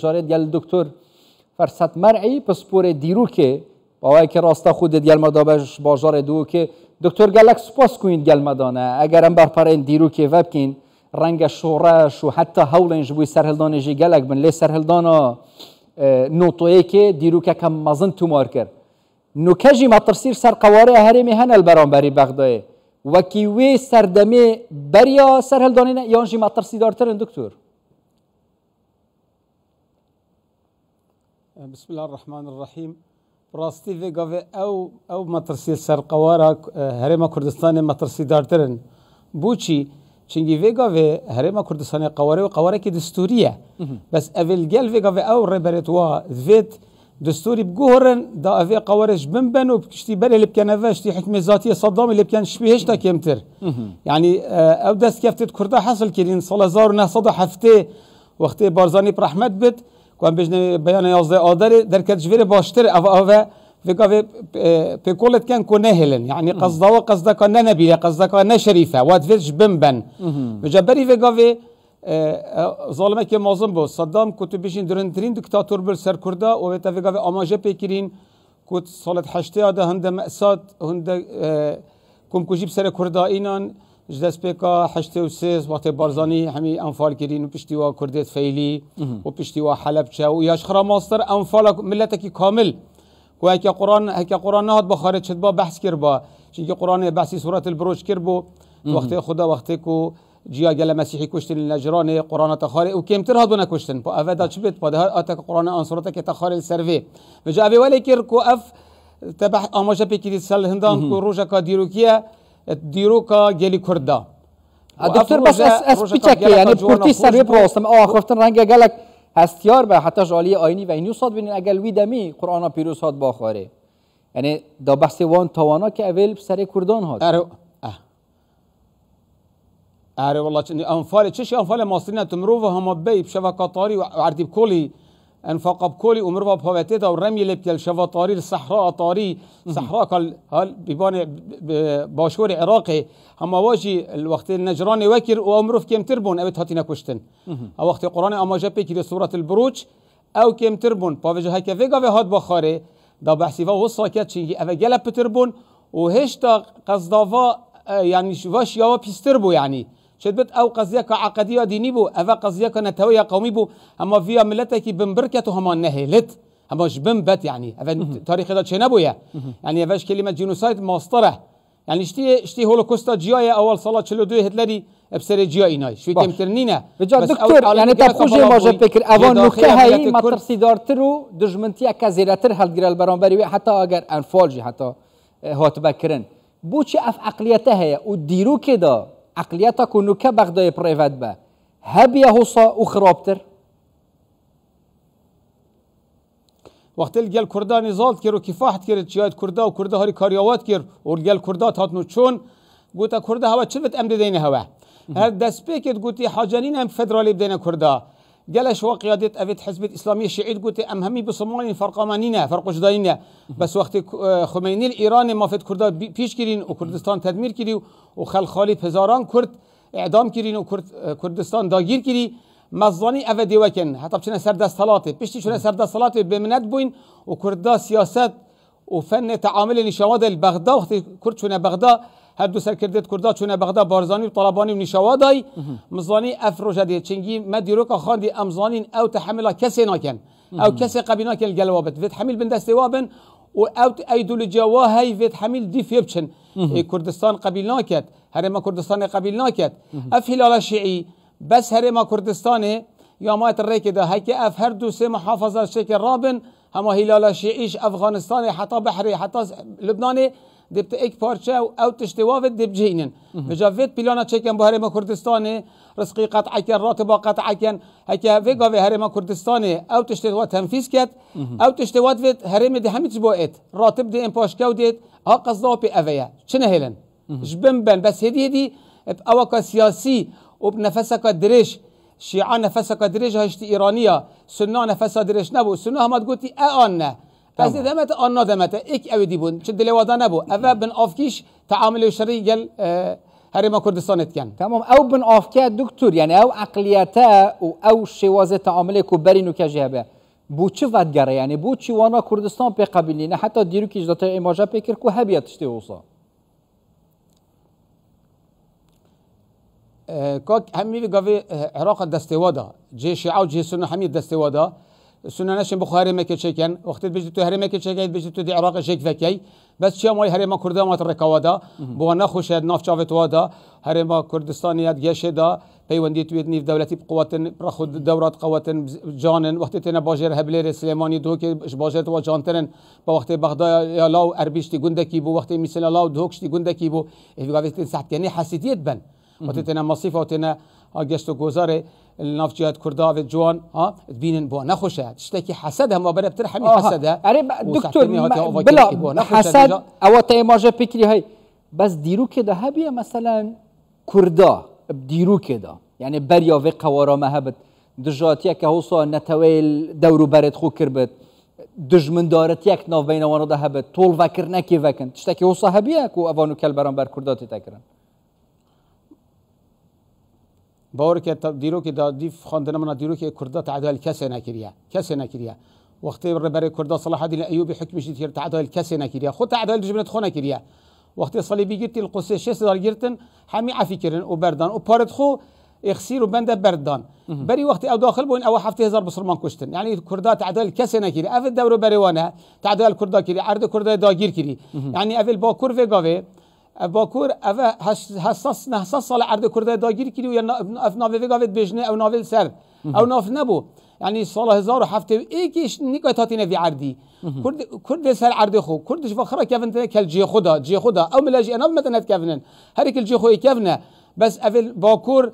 اشاره دیال دکتر فرصت مرعی پس پور دیرو که باوای که راستا خود دیال مدابش باجار دو که دکتر گلک سپاس کوین دیال مدانه اگر هم برپرین دیرو که وب رنگ شورش و حتی هولنج بوی سرهلدان جی گلک بن لی سرهلدانا نوتوی که دیرو که کم مزن تومار کرد نوکجی مترسیر سر قواره هرمی بری البرانبری بغدای وکی وی سردمه بریا سرهلدانه یانجی مترسی دارترن دکتر بسم الله الرحمن الرحيم راستی في گاوه او او مترسی سرقوارا هرم كردستان مترسي دارترن بو چی في وی گاوه هرم کردستان قواره و قواره که دستوریه بس اول جل في گاوه او ربرت وا ذویت دستوري بجوهرن دا افي قوارج بنبن وبكشتي بل اللي بكان تي حكمه ذاتيه صدام اللي بكان شبيهش تا كيمتر يعني اه، او دست كفتت كردا حصل كرين صلازار نه صدا حفته وقت بارزاني برحمت بيت E e, ku em bêjne beyan 11 Aderê derket ji vê baştir ev ave vêka vê pêkollet ken ku nehêlin yanî qezdawa qezdeka ne nebîye qezdeka ne şerîfe wat vê ji bin ben Bice berî vêga vê zalimekê mazim bû Sedam ku tu bêjin dirindtirîn diktatûr bir ser Kurda û vê te vêga vê amaje pêkirîn ku salet heşteya de hunde mesat hunde komkujîb e, serê Kurdainan, جدس بيكا حشت وسيز وقت برزاني همي انفال كيرين وبشتوا كردت فيلي وبشتوا حلب شا ويا شخرا ماستر انفال ملتك كامل وهيك قران هيك قران نهض بخارج شد با بحث كربا شنك قران بحثي سورة البروش كربو وقت خدا وقتكو جيا جل مسيحي كشتن النجران قران تخاري وكم ترها دون كشتن با افادا شبت با ده اتك قران ان سورة كتخاري السرفي مجا ابي ولي كيركو اف تبح اماشا بكيدي سال هندان كو ديروكيا دیروکا گلی کوردا دکتر بس اس اس بچکی یعنی پورتی سر پروستم آه خفتن رنگ گلک هستیار به حتی جالی آینی و اینو صاد بینین اگل وی دمی قرآن پیروز هات باخاره یعنی دا بحث وان توانا که اول سر کردان هات اره اره والله انفال چش انفال مصرین تمرو و هم بی بشوا قطاری و عردی بکلی انفاق بكل امور با بهوتت او رمي لبتل شواطاري الصحراء طاري صحراء قال هل ببان باشور عراقي هما واجي الوقت النجران وكر وامرف كم تربون او هاتينا كشتن او وقت قران اما جا كي سوره البروج او كم تربون باوجه هكا فيغا هاد بخاري دا بحثي فا ساكت شينجي او جلب تربون هشتا قصدافا آه، يعني شواش يا بيستربو يعني شدبت او قضيه كعقديه ديني بو او قضيه كنتويه قومي بو اما ویا ملتك که بمبرکت هما نهلت اما جبن بات يعني هذا تاريخ هذا شنو بويا يعني افاش كلمه جينوسايد ماستره يعني شتي شتي هولوكوستا جيايا اول صلاه شلو دو هتلري بسر جيا ايناي شو تمترنينا بس دكتور يعني تبخوجي ما جا بكر اوان نوكا هاي ما ترسي دارترو دجمنتيا كازيراتر هالجرا البرامبري حتى اگر انفولجي حتى هات اه، بكرن بوچه اف عقليته هي وديرو كده عقلیەتە و نوکە بەغدای پڕێڤەت بە هەبیە هوسا و خراپتر وقتی گەل کوردانی زالت کرد و کیفاحت کرد چیاد کوردا و کوردا هەری کاریاوات کرد و گەل کوردا هاتن و چۆن هوا کوردا هەوا چبت ئەم دەدەینە هەوە هەر دەستپێکت گوتی حاجانین ئەم فدرالی بدەینە کوردا جلش وقيادة أفيد حزب إسلامي الشيعي قلت أم همي بصماني فرق مانينا فرق جداينا بس وقت آه، خميني الإيراني ما فت كردا بيش كرين وكردستان تدمير كري وخل خالي هزاران كرد إعدام كرين وكردستان آه، كردستان كري مزانی اوه دیوکن حتی بچنه سر دستالاته پشتی چونه سر دستالاته بمند بوین و کردا سياسات وفن تعامل نشواد البغداد وقت كرد شنا بغداد هر دو سرکردت کرده چونه بغداد بارزانی و طالبانی و نشوادای مزانی افروجه دید چنگی ما دیروکا خاندی امزانین او تحمل کسی ناکن او کسی قبی ناکن گلوابت وید حمل بند استوابن وابن و او ایدولوژیا و هی وید حمل دی فیبچن کردستان قبیل ناکد ما کردستان قبیل ناکد اف هلال شیعی بس ما کردستان یا ما تريك ده هيك اف هر دو سه محافظه شکر رابن هما هلال شيعيش افغانستاني حتى بحري حتى لبناني دبت ایک پارچه و او تشتوا و دب جینن بجا وید پیلانا چکن با هرم کردستان رسقی قطع کن راتبا قطع کن هکه وی هرم کردستان او تشتوا تنفیز کد او تشتوا وید هرم ده همیت بوئت راتب ده امپاش کو دید ها قصدا پی اویا چنه هلن جبن بن بس هدی هدی اوکا سیاسی و بنفسکا درش شیعه نفسکا درش هشتی ایرانیا سنه نفسا درش نبو سنه همت گوتی اانه Gazetedemete anlademete. İlk evi dibun. Çünkü dilevada ne bu? Eve بن آفکیش تعامل şer'i gel گل هرم كردستان اتكن تمام او بن افكا دكتور يعني یعنی او عقليتا و او شوازة تعامله كبرينو كجهبه بو چه ودگره یعنی بو چی وانا کردستان پی نه حتی دیرو که اجداتا ایماجا پی کرد که تشتی اوسا که همی گاوی عراق دسته وادا جه شیعه و جه سنو همی وادا سننش بخاري مکه چکن وقت بيجي تو هري مکه چکن بيجي تو دي عراق شک فكي بس چه ماي هري ما کرده ما ترکوا دا بو نخوش ناف چاوت وادا هري ما كردستان کردستانیت گش دا پیوندی تو نیف دولتي قوتن برخود دورات قوتن جان وقت تن باجر هبلر سليماني دو که باجر تو جانترن با وقتی بغدا يا لاو اربیشتی گندکی بو وقت مثل لاو دوکشتی گندکی بو ایو گاوستن سحت یعنی حسيتيت بن وقت تن مصيفة وقتی گەشت و گۆزارێ نافجیات کورداوێ جوان بینن بۆ نەخۆشە شتێکی حەسەد هەما بەرەبتر هەمی حەسەدە ئەرێ دکتۆر حەسەد بس دیرو که هەی هبیه مثلا هەبیە دیرو که دیروکێدا یعنی بەریاوێ قەوەڕۆمە دورو برد هەوسا نەتەوەیل دەوروبەرێت خۆ کردبت دژمندارەتیەک ناوبینەوەدا تول وکر نکی ڤکن کی هوسا هبیه و ئەوان و کەل بەرامبەر کورداتی تەکردن باور که دیرو که دادی خواندن من دیرو که کرده تعدال کسی نکریا کسی نکریا وقتی برای کرده صلاح الدین ایوبی حکمش تیر تعدال کسی نکریا خود تعدال جبنت خو نکریا وقتی صلیبی گرتی القصه 6 دار گرتن همی عفی کردن و بردن و پارت خو و وبندا بردان بری وقتی او داخل بوين او حفته هزار بصرمان کشتن یعنی کرده تعدال كسنا كيري اول الدور بریوانه تعدال کرده کری عرض کرده داغير کری یعنی اول با کرده غاوي باکور اوه حساس نه حساس سال عرض کرده داگیر کردی و یا اف ناوی گاوید بجنه او ناویل سر او ناف نبو یعنی سال هزار و 1007 ایکیش نیکای تاتی نوی عردی کرد کرد سر عرض خو کردش وخرا کفن تنه کل جی خدا جی خدا او ملاجی انا متنه کفنن هر کل جی خو کفنه بس اول باکور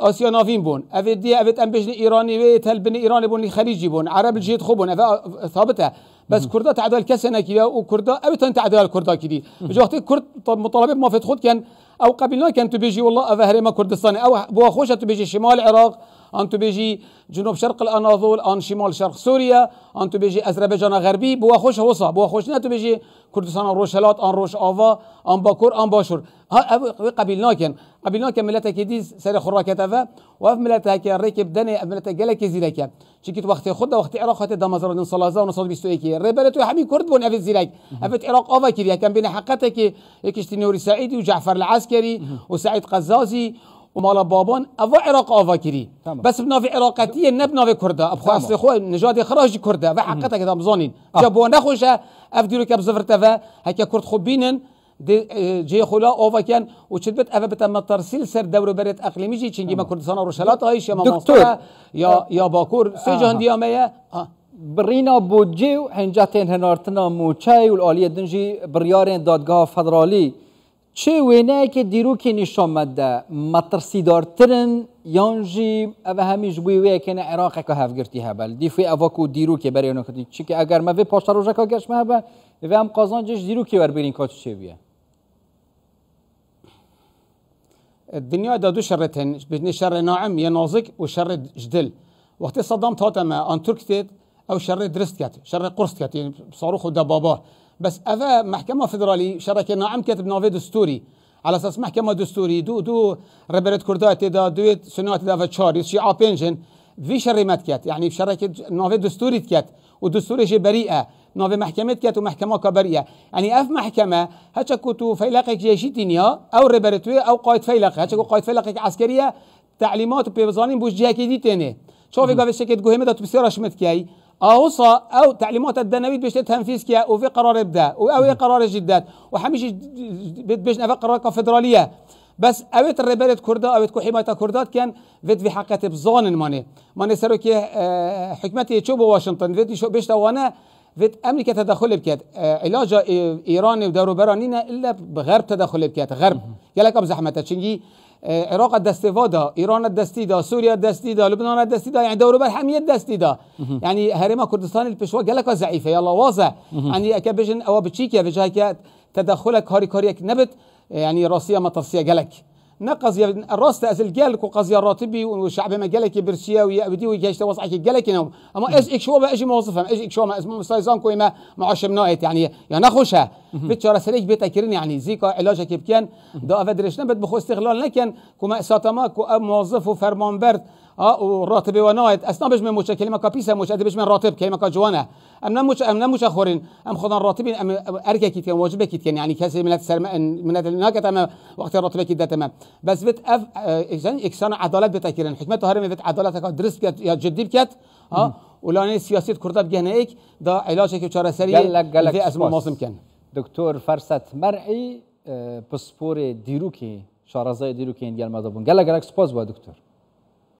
آسیا نافین بون اول دی اول ام بجنه ایرانی و تلبن ایرانی بون خلیجی بون عرب جیت خو بون اوه ثابته بس كردا تعدل كسنه كده وكردها ابتن تعدل كردا كده بجي وقت كرد مطالب ما في خود كان او قبلنا كان تبيجي والله اظهر ما كردستان او بوخوشه تبيجي شمال العراق ان تبيجي جنوب شرق الاناضول ان شمال شرق سوريا ان تبيجي اذربيجان غربي بوا خوش هوسا بوا خوش نتو بيجي كردستان روشلات ان روش آوا ان باكور ان باشور ها قبيل ناكن قبيل ناكن ملتا كيديز سري خراكت كتفا واف ملتا كي ركب دني ملتا جلك زيلك شكيت وقت خد وقت العراق خت دمزر صلازا ونصاد بيستويكي ربلتو حمي كرد بون افت زيلك افت عراق آوا كيريا كان بين حقتك يكشتني سعيد وجعفر العسكري وسعيد قزازي و مالا بابان او عراق آوا کری بس بناف عراقتی نه بناو کرده اب خو اصل خو نجاد خراج کرده و حقیقتا که دام زانین جا بو نخوشه اف دیرو که بزفرت و هکا کرد خوب بینن جی خلا اوفا کان وشدبت افا بتم ترسیل سر دورو بریت اقلیمی جی چنگی ما کردستان روشلات هایش یا دکتور یا یا باکور سی جهان دیامه برینا بودجی وحنجاتین هنارتنا موچای والالیه دنجی بریارین دادگاه فدرالی چه وینه که نشان مده دارترن یانجی او وی چێ وێنایەکە دیرروکێنی شۆمەدە مەترسیدارترن یانژی ئەە هەمیش بووی وەیەکەنە عێراقەکە هەفگرتی هەبل دیفی ئەوەکو و دیرروکێ بەرێنەکردی چکە ئەگەر مەێ پۆشە ڕژەکە گەشمە بە وام بر دیرروکی کاتو چه بیه دنیا دا دو شرتين بجني شر ناعم یا نازک و وشر جدل وقتی صدام تاتما ان تركتت او شر درست كات شر قرست كات يعني صاروخ دبابا بس افا محكمه فدرالي شركه نعم كتب نوفي دستوري على اساس محكمه دستوري دو دو ربرت كردات دا دويت سنوات دا فتشاري شي ابينجن في شرمات كات يعني شركه نوفي دستوري كات ودستوري شي بريئه نوفي محكمه كات ومحكمه كبريئه يعني اف محكمه هاتشا كوتو فيلقك جيشي دنيا او ربرتوي او قائد فيلق هاتشا قائد فيلقك عسكريه تعليمات بيبزانين بوش جاكي دي تاني شوفي قاعد شكيت قهمه دا تبصيرش متكاي اوصى او تعليمات الدنابيت باش تتهم فيسكيا وفي قرار إبداء او قرار جدات وحميش باش نفق قرار كفدراليه بس اوت الربالت كردا كو حماية كردات كان فيت في حقيقة بزون ماني ماني كي آه، حكمتي تشوب واشنطن فيت شو بيش توانا فيت امريكا تدخل بكات آه، علاج ايراني ودورو برانينا الا بغرب تدخل بكات غرب يلا كم زحمة تشنجي إيه، عراق الدستفا دا ایران الدستی دا سوریا الدستی دا لبنان الدستی دا يعني دوري همیت الدستی دا يعني هرما پشوا البشوا قالك ضعيفة يلا واضح یعنی يعني اكا بجن او بتشيكيا بجاكا تدخلك هاري کاری نبت يعني روسيا ما تفسيا گلک نقص الراس تأزل جالك وقص الراتبي والشعب ما جالك برسيا ويا بدي ويجيش توصعك جالك نوم أما إيش إيش هو بقى إيش موظفها إيش إيش هو ما اسمه سايزان كوي ما معشم نايت يعني يا يعني أخوشها بتشارة سريج بتكرين يعني زيكا علاجك بكان ده أفدرش نبت بخو استغلال لكن كما ساتما كو موظف وفرمان برد آه، راتبه وناید اصلا بهش بجمه موشه کلمه کا پیسه موشه بجمه راتب کلمه کا جوانه ام نموشه ام نموشه خورین ام خدان راتبین ام ارکه کیت کن واجبه کیت کن یعنی کسی ملت سر ملت ناکه تمام وقت راتبه کیت تمام بس بت اف اکسان عدالت بتکرین حکمت هرم بت عدالت کا درست یا جدی بکت آه، ولانه سیاست کرده بگنه ایک دا علاج که چاره سری وی از ما مازم کن دکتر فرصت مرعی اه، پسپور دیروکی شارزای دیروکی اندیال گلمه دابون گلک سپاس با دکتر